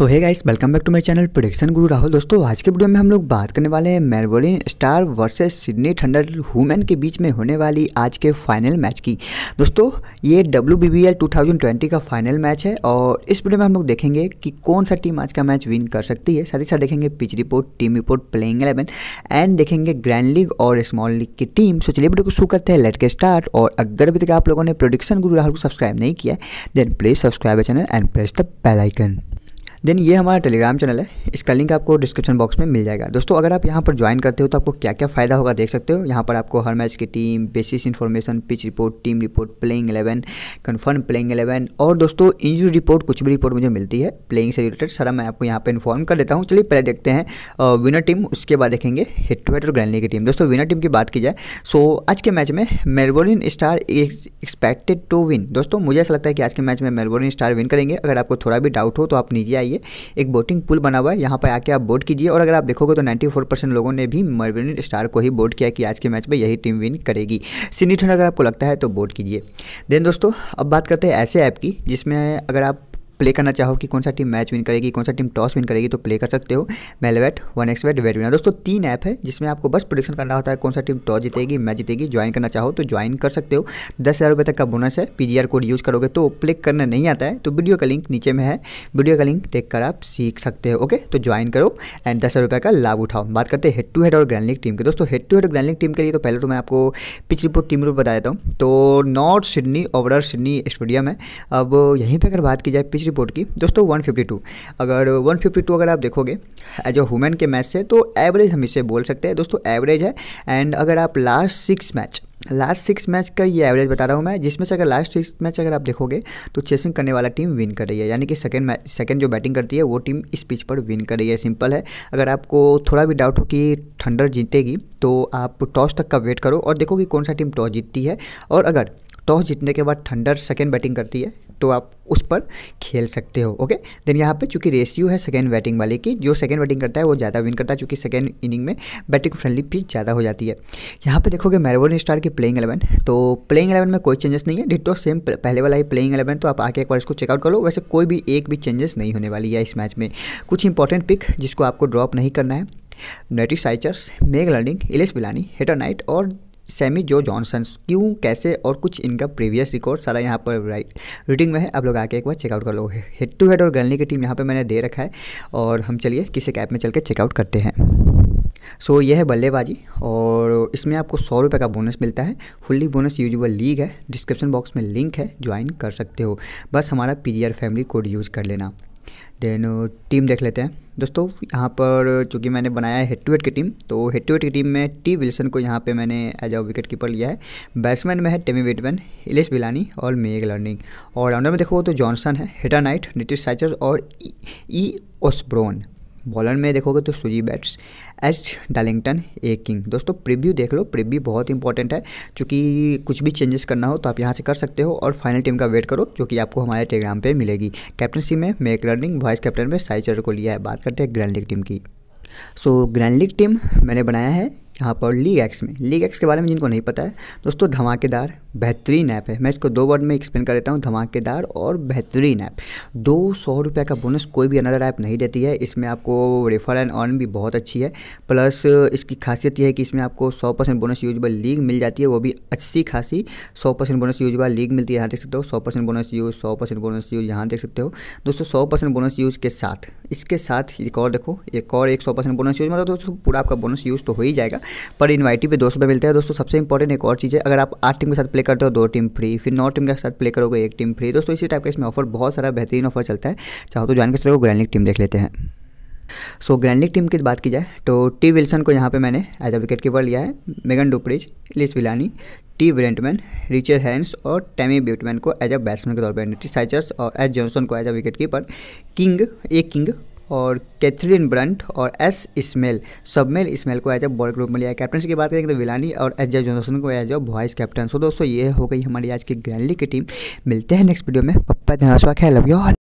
so hi guys welcome back to my channel prediction Guru Rahul दोस्तों आज के वीडियो में हम लोग बात करने वाले हैं Melbourne Star versus Sydney Thunder women के बीच में होने वाली आज के फाइनल मैच की दोस्तों ये W B B L two thousand twenty का फाइनल मैच है और इस वीडियो में हम लोग देखेंगे कि कौन सा टीम आज का मैच विन कर सकती है साथ ही साथ देखेंगे pitch report team report playing eleven and देखेंगे ग्रैंड लीग और स्मॉल लीग की टीम सो चलिए वीडियो को शू करते हैं लेट के स्टार्ट और अगर अभी तक आप लोगों ने प्रोडक्शन गुरु राहुल को सब्सक्राइब नहीं किया then please subscribe channel and press the bell icon then ये हमारा टेलीग्राम चैनल है इसका लिंक आपको डिस्क्रिप्शन बॉक्स में मिल जाएगा दोस्तों अगर आप यहाँ पर ज्वाइन करते हो तो आपको क्या क्या फ़ायदा होगा देख सकते हो यहाँ पर आपको हर मैच की team basis information pitch report team report playing eleven confirm playing eleven और दोस्तों इंजरी रिपोर्ट कुछ भी रिपोर्ट मुझे मिलती है प्लेइंग से रिलेटेड सारा मैं आपको यहाँ पर इन्फॉर्म कर देता हूँ चलिए पहले देखते हैं विनर टीम उसके बाद देखेंगे हिट टू हेड और ग्रैंडली की टीम दोस्तों विनर टीम की बात की जाए सो आज के मैच में Melbourne Star expected to win दोस्तों मुझे ऐसा लगता है कि आज के मैच में मेलबोर्न स्टार विन करेंगे अगर आपको थोड़ा भी डाउट हो तो आप नीचे आइए ये एक बोटिंग पुल बना हुआ है यहाँ पर आके आप बोट कीजिए और अगर आप देखोगे तो 94 परसेंट लोगों ने भी मरविन स्टार को ही बोट किया कि आज के मैच में यही टीम विन करेगी सिनी अगर आपको लगता है तो बोट कीजिए देन दोस्तों अब बात करते हैं ऐसे ऐप की जिसमें अगर आप प्ले करना चाहो कि कौन सा टीम मैच विन करेगी कौन सा टीम टॉस विन करेगी तो प्ले कर सकते हो मेलवेट one X wait wait winner दोस्तों तीन ऐप है जिसमें आपको बस प्रोडिक्शन करना होता है कौन सा टीम टॉस जीतेगी मैच जीतेगी ज्वाइन करना चाहो तो ज्वाइन कर सकते हो दस हज़ार रुपये तक का बोनस है पी कोड यूज़ करोगे तो प्ले करना नहीं आता है तो वीडियो का लिंक नीचे में है वीडियो का लिंक देख आप सीख सकते हो ओके तो ज्वाइन करो एंड दस हज़ार का लाभ उठाओ बात करते हैं हेड टू हेड और ग्रैंड टीम के दोस्तों head to head grand team के लिए तो पहले तो मैं आपको पिछली रिपोर्ट टीम रूप बता देता हूँ तो North Sydney Oval Sydney stadium है अब यहीं पर अगर बात की जाए पिछली जी बोर्ड की दोस्तों 152 अगर 152 अगर आप देखोगे एज अ वुमेन के मैच से तो एवरेज हम इसे बोल सकते हैं दोस्तों एवरेज है एंड अगर आप last six match last six match का ये एवरेज बता रहा हूँ मैं जिसमें से अगर लास्ट सिक्स मैच अगर आप देखोगे तो चेसिंग करने वाला टीम विन कर रही है यानी कि सेकंड मैच सेकंड जो बैटिंग करती है वो टीम इस पिच पर विन कर रही है सिंपल है अगर आपको थोड़ा भी डाउट हो कि थंडर जीतेगी तो आप टॉस तक का वेट करो और देखो कि कौन सा टीम टॉस जीतती है और अगर टॉस जीतने के बाद थंडर सेकेंड बैटिंग करती है तो आप उस पर खेल सकते हो ओके देन यहाँ पे चूंकि रेशियो है सेकेंड बैटिंग वाले की जो सेकेंड बैटिंग करता है वो ज़्यादा विन करता है चूंकि सेकेंड इनिंग में बैटिंग फ्रेंडली पिच ज़्यादा हो जाती है यहाँ पे देखोगे मेलबोर्न स्टार की प्लेइंग एलेवन तो प्लेइंग एलेवन में कोई चेंजेस नहीं है डिटो सेम पहले वाला ही प्लेइंग एलेवन तो आप आके एक बार इसको चेकआउट कर लो वैसे कोई भी एक भी चेंजेस नहीं होने वाली है इस मैच में कुछ इंपॉर्टेंट पिक जिसको आपको ड्रॉप नहीं करना है Nat Sciver Meg Lanning Elyse Villani Heather Knight और सेमी जो जॉनसन क्यों कैसे और कुछ इनका प्रीवियस रिकॉर्ड सारा यहाँ पर राइट रीडिंग में है आप लोग आके एक बार चेकआउट कर लो हेड टू हेड और गर्लनी की टीम यहाँ पर मैंने दे रखा है और हम चलिए किसी कैप में चल के चेकआउट करते हैं सो so, यह है बल्लेबाजी और इसमें आपको सौ रुपये का बोनस मिलता है फुल्ली बोनस यूजुअल लीग है डिस्क्रिप्शन बॉक्स में लिंक है ज्वाइन कर सकते हो बस हमारा पी फैमिली कोड यूज़ कर लेना देन टीम देख लेते हैं दोस्तों यहाँ पर चूँकि मैंने बनाया है हेड टू हेड की टीम तो हेड टू हेड की टीम में टी विल्सन को यहाँ पे मैंने एज अ विकेट कीपर लिया है बैट्समैन में है टेमी वेटमैन इलेश विलानी और मेग लर्निंग और राउंडर में देखो तो जॉनसन है हेटा नाइट नितिश साइचर और ई, ई ओसब्रोन बॉलर में देखोगे तो Suzie Bates H Darlington A King दोस्तों प्रीव्यू देख लो प्रीव्यू बहुत इंपॉर्टेंट है क्योंकि कुछ भी चेंजेस करना हो तो आप यहाँ से कर सकते हो और फाइनल टीम का वेट करो जो कि आपको हमारे टेलीग्राम पे मिलेगी कैप्टनसी में मेक रनिंग वाइस कैप्टन में चर को लिया है बात करते हैं ग्रैंड लीग टीम की सो ग्रैंड लीग टीम मैंने बनाया है यहाँ पर लीग एक्स में लीग एक्स के बारे में जिनको नहीं पता है दोस्तों धमाकेदार बेहतरीन ऐप है मैं इसको दो वर्ड में एक्सप्लेन कर देता हूँ धमाकेदार और बेहतरीन ऐप दो सौ रुपये का बोनस कोई भी अनदर ऐप नहीं देती है इसमें आपको रेफर एंड ऑन भी बहुत अच्छी है प्लस इसकी खासियत यह है कि इसमें आपको सौ percent bonus use by league मिल जाती है वो भी अच्छी खासी सौ percent bonus use by league मिलती है यहाँ देख सकते हो सौ परसेंट बोनस यूज सौ परसेंट बोनस यूज यहाँ देख सकते हो दोस्तों सौ परसेंट बोनस यूज के साथ इसके साथ एक और देखो एक और एक सौ परसेंट बोनस यूज मतलब दोस्तों पूरा आपका बोनस यूज तो हो ही जाएगा पर इन्वाइटी पर दो सौ रुपये मिलता है दोस्तों सबसे इंपॉर्टेंट एक और चीज़ है अगर आप आठ के साथ प्ले करते हो दो टीम फ्री फिर नौ टीम के साथ प्ले करोगे एक टीम फ्री दोस्तों इसी टाइप का इसमें ऑफर बहुत सारा बेहतरीन ऑफर चलता है चाहो तो जान के सकते हो टीम देख लेते हैं सो ग्रैंड टीम की बात की जाए तो टी विल्सन को यहाँ पर मैंने एज अ विकेट कीपर लिया है Megan du Preez Elyse Villani T Wentman Rachel Haynes और टैमी ब्यूटमैन को एज अ बैट्समैन के तौर पर साइचर्स और एच जॉनसन को as a wicket keeper King A King और कैथरीन ब्रंट और एस इस्मेल सबमेल इस्मेल को एज अ बॉल ग्रुप में लिया कैप्टन की बात करें तो विलानी और एच जे जोनसन को as a vice captain so दोस्तों ये हो गई हमारी आज की ग्रैंडली की टीम मिलते हैं नेक्स्ट वीडियो में पप्पा धनाशवा खेल लव यू